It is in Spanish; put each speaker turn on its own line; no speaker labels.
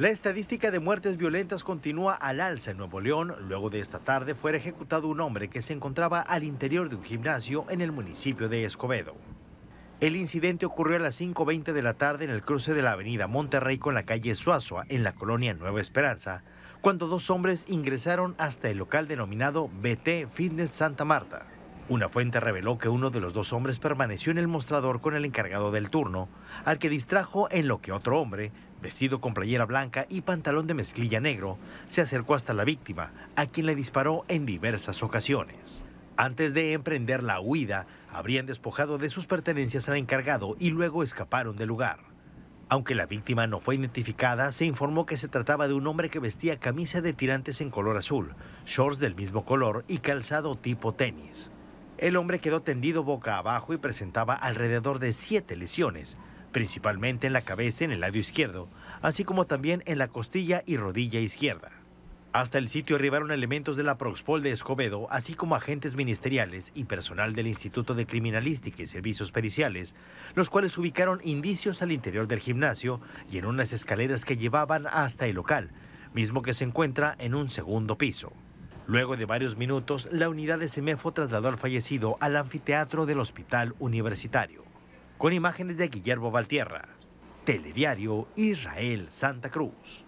La estadística de muertes violentas continúa al alza en Nuevo León. Luego de esta tarde fue ejecutado un hombre que se encontraba al interior de un gimnasio en el municipio de Escobedo. El incidente ocurrió a las 5.20 de la tarde en el cruce de la avenida Monterrey con la calle Suazua, en la colonia Nueva Esperanza, cuando dos hombres ingresaron hasta el local denominado BT Fitness Santa Marta. Una fuente reveló que uno de los dos hombres permaneció en el mostrador con el encargado del turno, al que distrajo en lo que otro hombre, vestido con playera blanca y pantalón de mezclilla negro, se acercó hasta la víctima, a quien le disparó en diversas ocasiones. Antes de emprender la huida, habrían despojado de sus pertenencias al encargado y luego escaparon del lugar. Aunque la víctima no fue identificada, se informó que se trataba de un hombre que vestía camisa de tirantes en color azul, shorts del mismo color y calzado tipo tenis. El hombre quedó tendido boca abajo y presentaba alrededor de siete lesiones, principalmente en la cabeza en el lado izquierdo, así como también en la costilla y rodilla izquierda. Hasta el sitio arribaron elementos de la Proxpol de Escobedo, así como agentes ministeriales y personal del Instituto de Criminalística y Servicios Periciales, los cuales ubicaron indicios al interior del gimnasio y en unas escaleras que llevaban hasta el local, mismo que se encuentra en un segundo piso. Luego de varios minutos, la unidad de CEMEFO trasladó al fallecido al anfiteatro del Hospital Universitario. Con imágenes de Guillermo Valtierra, Telediario Israel Santa Cruz.